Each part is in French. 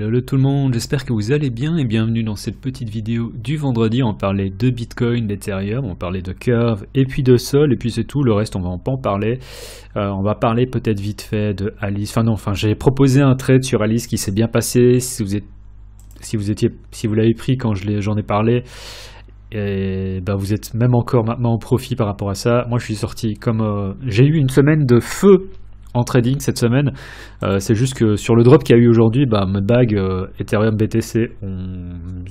Hello, tout le monde, j'espère que vous allez bien et bienvenue dans cette petite vidéo du vendredi. On parlait de Bitcoin, d'Ethereum, on parlait de Curve et puis de Sol et puis c'est tout, le reste on va en pas en parler. Euh, on va parler peut-être vite fait de Alice, enfin non, enfin j'ai proposé un trade sur Alice qui s'est bien passé, si vous, êtes, si vous, étiez, si vous l'avez pris quand j'en ai, parlé, et ben, vous êtes même encore maintenant en profit par rapport à ça. Moi je suis sorti comme... Euh, j'ai eu une semaine de feu trading cette semaine. Euh, c'est juste que sur le drop qu'il a eu aujourd'hui, bah, Mudbag, bag euh, Ethereum, BTC ont,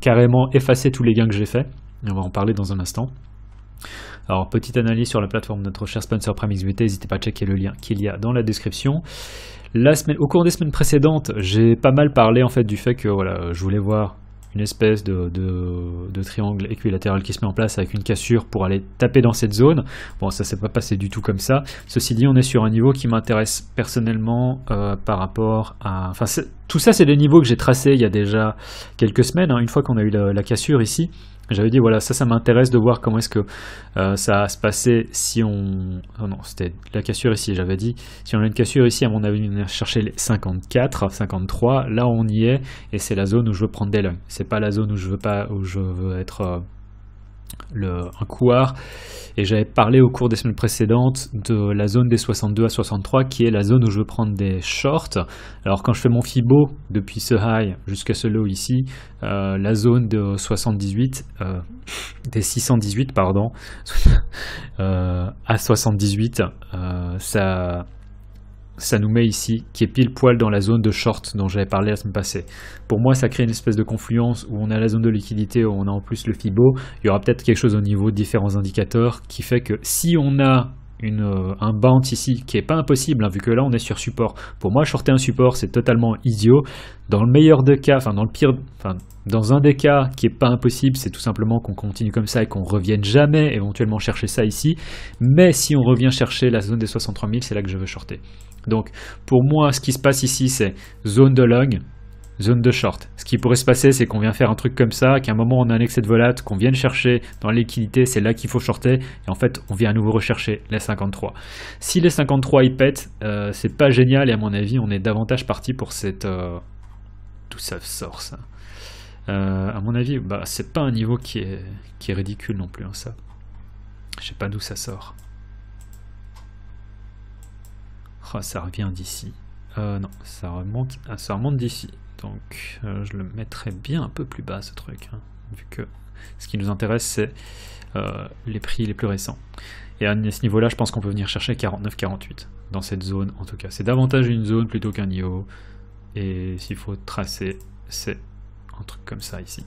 carrément effacé tous les gains que j'ai fait On va en parler dans un instant. Alors, petite analyse sur la plateforme de notre cher sponsor xbt n'hésitez pas à checker le lien qu'il y a dans la description. La semaine, au cours des semaines précédentes, j'ai pas mal parlé en fait du fait que voilà, je voulais voir une espèce de, triangle équilatéral qui se met en place avec une cassure pour aller taper dans cette zone. Bon, ça s'est pas passé du tout comme ça. Ceci dit, on est sur un niveau qui m'intéresse personnellement euh, par rapport à... Enfin, tout ça, c'est des niveaux que j'ai tracés il y a déjà quelques semaines, hein, une fois qu'on a eu la cassure ici. J'avais dit, voilà, ça, ça m'intéresse de voir comment est-ce que euh, ça ça se passait si on... Oh non, c'était la cassure ici, j'avais dit. Si on a une cassure ici, à mon avis, on est chercher les 54, 53. Là, on y est, et c'est la zone où je veux prendre des lungs. C'est pas la zone où je veux pas, où je veux être... Euh, le, un couard. Et j'avais parlé au cours des semaines précédentes de la zone des 62 à 63, qui est la zone où je veux prendre des shorts. Alors quand je fais mon FIBO depuis ce high jusqu'à ce low ici, euh, la zone de 78, euh, des 618 pardon, euh, à 78, ça ça nous met ici, qui est pile poil dans la zone de short dont j'avais parlé la semaine passée. Pour moi, ça crée une espèce de confluence où on a la zone de liquidité, où on a en plus le FIBO. Il y aura peut-être quelque chose au niveau de différents indicateurs qui fait que si on a euh, un bounce ici qui n'est pas impossible hein, vu que là on est sur support. Pour moi, shorter un support c'est totalement idiot. Dans le meilleur des cas, enfin dans le pire, enfin dans un des cas qui n'est pas impossible, c'est tout simplement qu'on continue comme ça et qu'on revienne jamais éventuellement chercher ça ici. Mais si on revient chercher la zone des 63 000, c'est là que je veux shorter. Donc pour moi, ce qui se passe ici, c'est zone de long, zone de short. Ce qui pourrait se passer, c'est qu'on vient faire un truc comme ça, qu'à un moment on a un excès de volat qu'on vienne chercher dans la liquidité, c'est là qu'il faut shorter, et en fait on vient à nouveau rechercher les 53. Si les 53 y pètent, euh, c'est pas génial, et à mon avis on est davantage parti pour cette... Euh, d'où ça sort ça. Euh, à mon avis, bah, c'est pas un niveau qui est, ridicule non plus, hein, ça. Je sais pas d'où ça sort. Ah, ça revient d'ici. Euh, non, ça remonte, ah, ça remonte d'ici. Donc euh, je le mettrai bien un peu plus bas ce truc, hein, vu que ce qui nous intéresse c'est euh, les prix les plus récents. Et à ce niveau-là, je pense qu'on peut venir chercher 49-48 dans cette zone en tout cas. C'est davantage une zone plutôt qu'un niveau. Et s'il faut tracer, c'est un truc comme ça ici.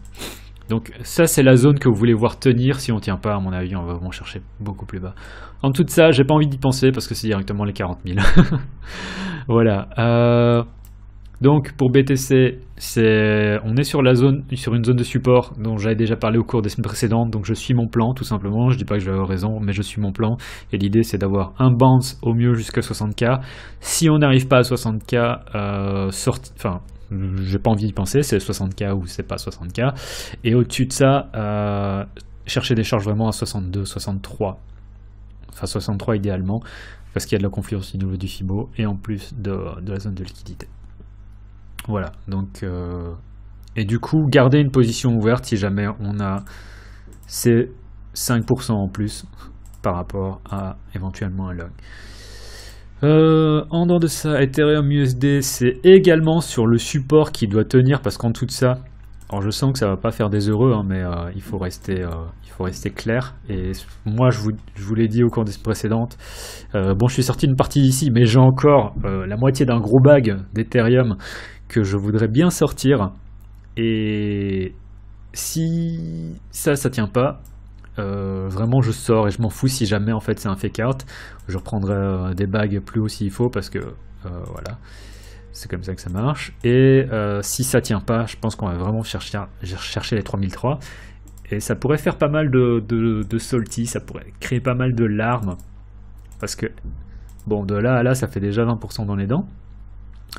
Donc ça c'est la zone que vous voulez voir tenir, si on tient pas à mon avis on va vraiment chercher beaucoup plus bas. En tout ça j'ai pas envie d'y penser parce que c'est directement les 40 000. voilà. Euh, donc pour BTC, on est sur la zone, sur une zone de support dont j'avais déjà parlé au cours des semaines précédentes. Donc je suis mon plan tout simplement. Je dis pas que je vais avoir raison, mais je suis mon plan. Et l'idée c'est d'avoir un bounce au mieux jusqu'à 60K. Si on n'arrive pas à 60K, euh, enfin j'ai pas envie d'y penser, c'est 60K ou c'est pas 60K. Et au-dessus de ça, euh, chercher des charges vraiment à 62, 63, enfin 63 idéalement, parce qu'il y a de la confluence du niveau du FIBO et en plus de, la zone de liquidité. Voilà, donc. Euh, et du coup, garder une position ouverte si jamais on a ces 5% en plus par rapport à éventuellement un log. Euh, en dehors de ça, Ethereum USD, c'est également sur le support qui doit tenir parce qu'en tout ça, alors je sens que ça va pas faire des heureux, hein, mais euh, il, faut rester, euh, il faut rester clair. Et moi, je vous, l'ai dit au cours des précédentes, bon, je suis sorti une partie d'ici, mais j'ai encore la moitié d'un gros bag d'Ethereum que je voudrais bien sortir. Et si ça, ça tient pas, euh, vraiment, je sors et je m'en fous si jamais en fait c'est un fake out. Je reprendrai euh, des bagues plus haut s'il faut parce que euh, voilà, c'est comme ça que ça marche. Et si ça tient pas, je pense qu'on va vraiment chercher, chercher les 3003. Et ça pourrait faire pas mal de, de, de salty, ça pourrait créer pas mal de larmes. Parce que, bon, de là à là, ça fait déjà 20% dans les dents.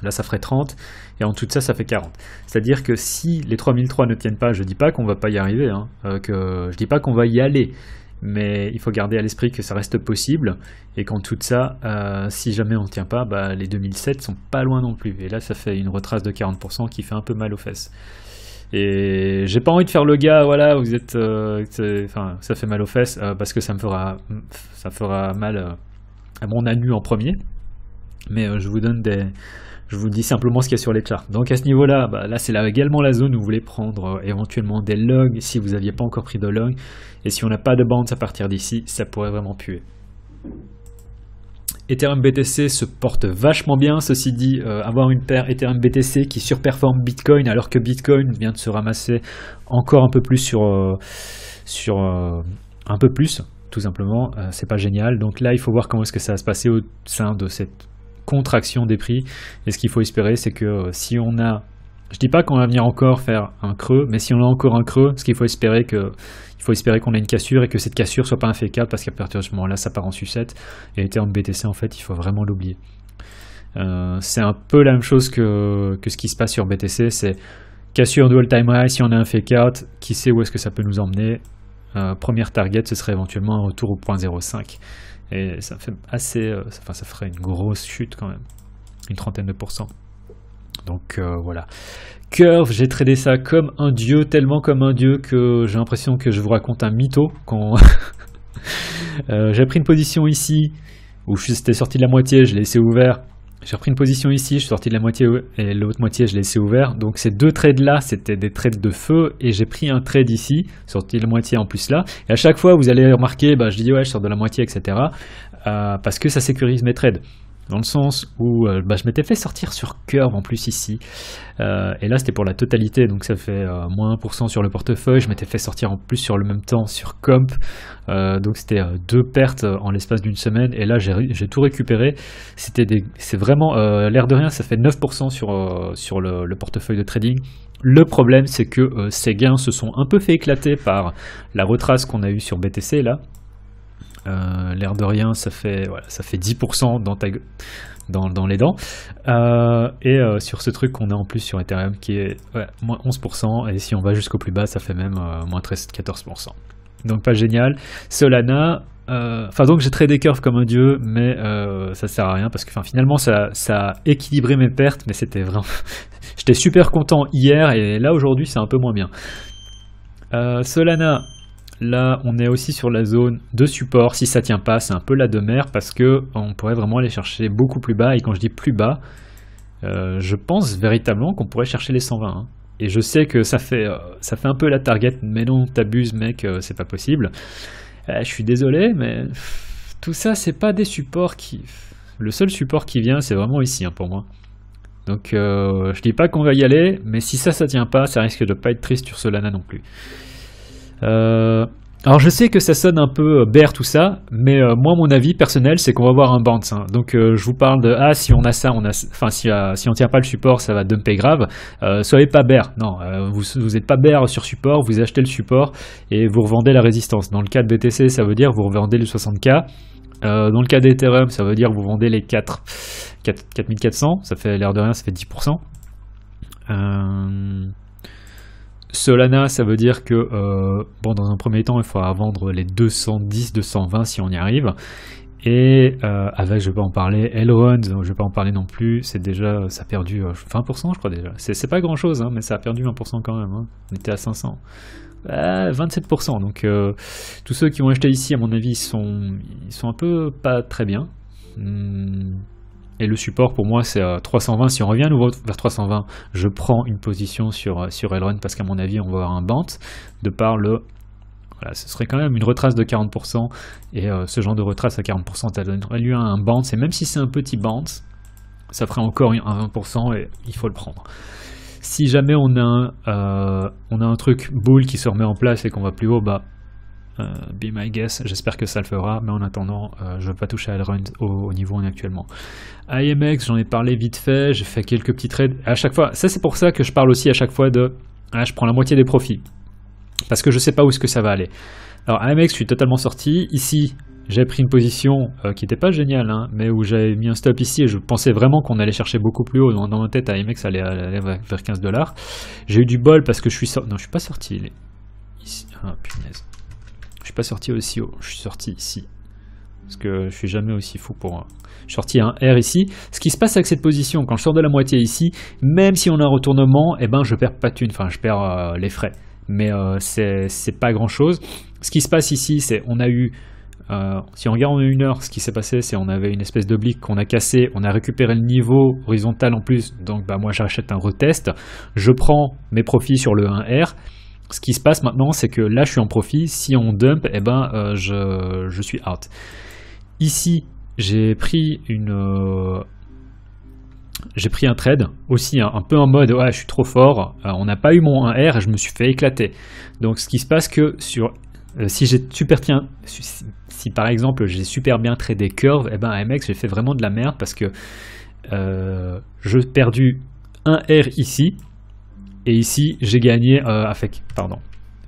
Là, ça ferait 30, et en tout ça, ça fait 40. C'est-à-dire que si les 3003 ne tiennent pas, je ne dis pas qu'on va pas y arriver, je hein, euh, que, je dis pas qu'on va y aller, mais il faut garder à l'esprit que ça reste possible, et qu'en tout ça, euh, si jamais on ne tient pas, bah, les 2007 sont pas loin non plus. Et là, ça fait une retrace de 40% qui fait un peu mal aux fesses. Et j'ai pas envie de faire le gars, voilà, vous êtes, euh, enfin, ça fait mal aux fesses parce que ça me fera, ça fera mal à mon annu en premier, mais euh, je vous donne des, je vous dis simplement ce qu'il y a sur les charts. Donc à ce niveau-là, bah, là c'est là également la zone où vous voulez prendre euh, éventuellement des logs si vous n'aviez pas encore pris de logs Et si on n'a pas de bande à partir d'ici, ça pourrait vraiment puer. Ethereum BTC se porte vachement bien, ceci dit, euh, avoir une paire Ethereum BTC qui surperforme Bitcoin alors que Bitcoin vient de se ramasser encore un peu plus sur, sur un peu plus tout simplement, c'est pas génial. Donc là, il faut voir comment est-ce que ça va se passer au sein de cette contraction des prix. Et ce qu'il faut espérer, c'est que euh, si on a je dis pas qu'on va venir encore faire un creux, mais si on a encore un creux, ce qu'il faut espérer que il faut espérer qu'on ait une cassure et que cette cassure soit pas un out parce qu'à partir de ce moment-là, ça part en sucette. Et les termes BTC en fait, il faut vraiment l'oublier. Euh, c'est un peu la même chose que, ce qui se passe sur BTC, c'est cassure du time high, si on a un fake out qui sait où est-ce que ça peut nous emmener. Euh, première target, ce serait éventuellement un retour au point 0,5. Et ça fait assez. Euh, ça ferait une grosse chute quand même. Une trentaine de pourcents. Donc euh, voilà. Curve, j'ai tradé ça comme un dieu, tellement comme un dieu que j'ai l'impression que je vous raconte un mytho. Quand... Euh, j'ai pris une position ici où c'était sorti de la moitié, je l'ai laissé ouvert. J'ai repris une position ici, je suis sorti de la moitié et l'autre moitié je l'ai laissé ouvert. Donc ces deux trades là, c'était des trades de feu et j'ai pris un trade ici, sorti de la moitié en plus là. Et à chaque fois, vous allez remarquer, bah, je dis ouais, je sors de la moitié, etc. Euh, parce que ça sécurise mes trades dans le sens où euh, bah, je m'étais fait sortir sur Curve en plus ici, euh, et là c'était pour la totalité, donc ça fait euh, moins 1% sur le portefeuille, je m'étais fait sortir en plus sur le même temps sur Comp, donc c'était deux pertes en l'espace d'une semaine, et là j'ai tout récupéré, c'est vraiment l'air de rien, ça fait 9% sur, sur le, le, portefeuille de trading. Le problème c'est que ces gains se sont un peu fait éclater par la retrace qu'on a eue sur BTC là, euh, l'air de rien, ça fait, ça fait 10% dans, ta, dans, les dents. Euh, et euh, sur ce truc qu'on a en plus sur Ethereum qui est moins 11%, et si on va jusqu'au plus bas, ça fait même moins 13-14%. Donc pas génial. Solana, enfin donc j'ai des curves comme un dieu, mais ça sert à rien parce que finalement ça, a équilibré mes pertes, mais c'était vraiment... J'étais super content hier et là aujourd'hui c'est un peu moins bien. Solana, Là, on est aussi sur la zone de support. Si ça tient pas, c'est un peu la de mer parce que on pourrait vraiment aller chercher beaucoup plus bas. Et quand je dis plus bas, euh, je pense véritablement qu'on pourrait chercher les 120. Hein. Et je sais que ça fait, euh, ça fait un peu la target, mais non, t'abuses, mec, euh, c'est pas possible. je suis désolé, mais tout ça, c'est pas des supports qui. Le seul support qui vient, c'est vraiment ici hein, pour moi. Donc, je dis pas qu'on va y aller, mais si ça, ça tient pas, ça risque de pas être triste sur Solana non plus. Euh, alors je sais que ça sonne un peu euh, bear tout ça, mais euh, moi mon avis personnel c'est qu'on va voir un bounce. Hein. Donc je vous parle de ah si on a ça, on a, enfin si, on tient pas le support ça va dumper grave. soyez pas bear, non, vous vous êtes pas bear sur support, vous achetez le support et vous revendez la résistance. Dans le cas de BTC ça veut dire vous revendez les 60K. dans le cas d'Ethereum, ça veut dire vous vendez les 4, 4400, ça fait l'air de rien, ça fait 10%. Solana, ça veut dire que, euh, bon, dans un premier temps, il faudra vendre les 210, 220 si on y arrive. Et euh, avec, je vais pas en parler, Elrond, je vais pas en parler non plus, c'est déjà, ça a perdu 20% euh, je crois déjà. C'est pas grand chose, hein, mais ça a perdu 20% quand même. Hein. On était à 500. 27%, donc tous ceux qui ont acheté ici, à mon avis, sont, ils sont un peu pas très bien. Hum, et le support pour moi c'est 320. Euh, si on revient à nouveau vers 320, je prends une position sur, euh, sur Elrond parce qu'à mon avis on va avoir un bant de par le voilà, ce serait quand même une retrace de 40%, et euh, ce genre de retrace à 40%, ça donnerait lieu un band, et même si c'est un petit bant, ça ferait encore un 20%, et il faut le prendre. Si jamais on a, on a un truc boule qui se remet en place et qu'on va plus haut, bah euh, be my guess, j'espère que ça le fera, mais en attendant, euh, je ne veux pas toucher à Elrond au, niveau actuellement. IMX, j'en ai parlé vite fait, j'ai fait quelques petits trades à chaque fois. Ça, c'est pour ça que je parle aussi à chaque fois de ah, je prends la moitié des profits, parce que je sais pas où est-ce que ça va aller. Alors, IMX, je suis totalement sorti. Ici, j'ai pris une position euh, qui n'était pas géniale, hein, mais où j'avais mis un stop ici et je pensais vraiment qu'on allait chercher beaucoup plus haut. Dans, ma tête, AMX allait, vers 15 dollars. J'ai eu du bol parce que je suis sorti. Non, je suis pas sorti. ici. Ah, punaise pas sorti aussi haut, je suis sorti ici. Parce que je suis jamais aussi fou pour... sortir sorti un R ici. Ce qui se passe avec cette position, quand je sors de la moitié ici, même si on a un retournement, et eh ben je perds pas de thune, enfin je perds euh, les frais. Mais euh, c'est pas grand chose. Ce qui se passe ici, c'est on a eu... Euh, si on regarde en une heure, ce qui s'est passé, c'est on avait une espèce d'oblique qu'on a cassé, on a récupéré le niveau horizontal en plus, donc bah, moi j'achète un retest, je prends mes profits sur le 1R, ce qui se passe maintenant, c'est que là, je suis en profit. Si on dump, eh ben, euh, je, suis out. Ici, j'ai pris une... Euh, j'ai pris un trade aussi hein, un peu en mode ouais je suis trop fort euh, on n'a pas eu mon 1R et je me suis fait éclater donc ce qui se passe que sur si j'ai super tiens, si, par exemple j'ai super bien tradé curve et eh ben MX j'ai fait vraiment de la merde parce que je perdu un R ici et ici, j'ai gagné euh, avec, pardon,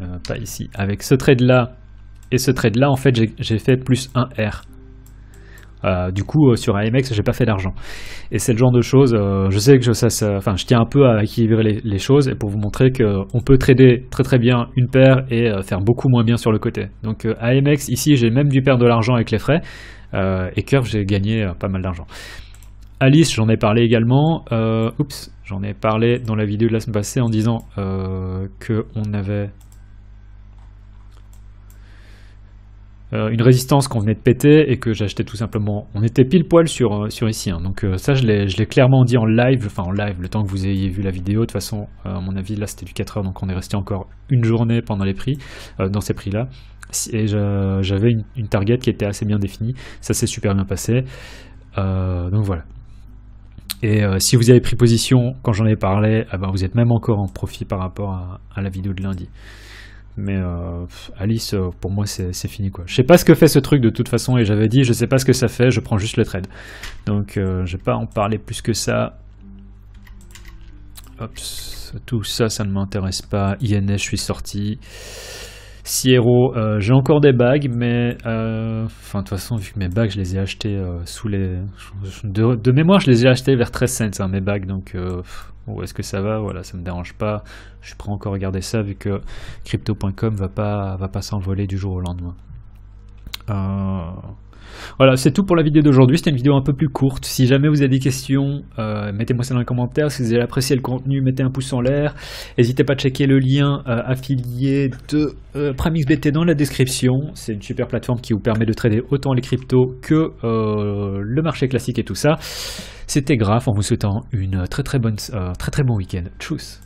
euh, pas ici, avec ce trade là et ce trade là, en fait, j'ai fait plus 1 R. Euh, du coup, sur AMX, j'ai pas fait d'argent. Et c'est le genre de choses. je sais que je, je tiens un peu à équilibrer les, les choses et pour vous montrer qu'on peut trader très très bien une paire et faire beaucoup moins bien sur le côté. Donc AMX, ici, j'ai même dû perdre de l'argent avec les frais et Curve, j'ai gagné pas mal d'argent. Alice, j'en ai parlé également. Euh, oups, j'en ai parlé dans la vidéo de la semaine passée en disant euh, que on avait euh, une résistance qu'on venait de péter et que j'achetais tout simplement. On était pile poil sur, euh, sur ici. Hein. Donc ça, je l'ai clairement dit en live, enfin en live, le temps que vous ayez vu la vidéo. De toute façon, à mon avis, là c'était du 4 heures, donc on est resté encore une journée pendant les prix, dans ces prix-là. Et j'avais une, target qui était assez bien définie. Ça s'est super bien passé. donc voilà. Et euh, si vous avez pris position quand j'en ai parlé, eh ben vous êtes même encore en profit par rapport à, la vidéo de lundi. Mais euh, Alice, euh, pour moi, c'est fini quoi. Je sais pas ce que fait ce truc de toute façon, et j'avais dit, je sais pas ce que ça fait, je prends juste le trade. Donc, je je vais pas en parler plus que ça. tout ça, ça ne m'intéresse pas. INS, je suis sorti siero euh, j'ai encore des bagues, mais euh, enfin de toute façon, vu que mes bagues, je les ai achetées euh, sous les. De, mémoire, je les ai achetées vers 13 cents, hein, mes bagues, donc où est-ce que ça va Voilà, ça me dérange pas. Je suis prêt encore regarder ça, vu que crypto.com va pas, va pas s'envoler du jour au lendemain. Voilà, c'est tout pour la vidéo d'aujourd'hui. C'était une vidéo un peu plus courte. Si jamais vous avez des questions, euh, mettez-moi ça dans les commentaires. Si vous avez apprécié le contenu, mettez un pouce en l'air. N'hésitez pas à checker le lien euh, affilié de euh, dans la description. C'est une super plateforme qui vous permet de trader autant les cryptos que euh, le marché classique et tout ça. C'était Graf en vous souhaitant une très très bonne, très très bon week-end. Tchuss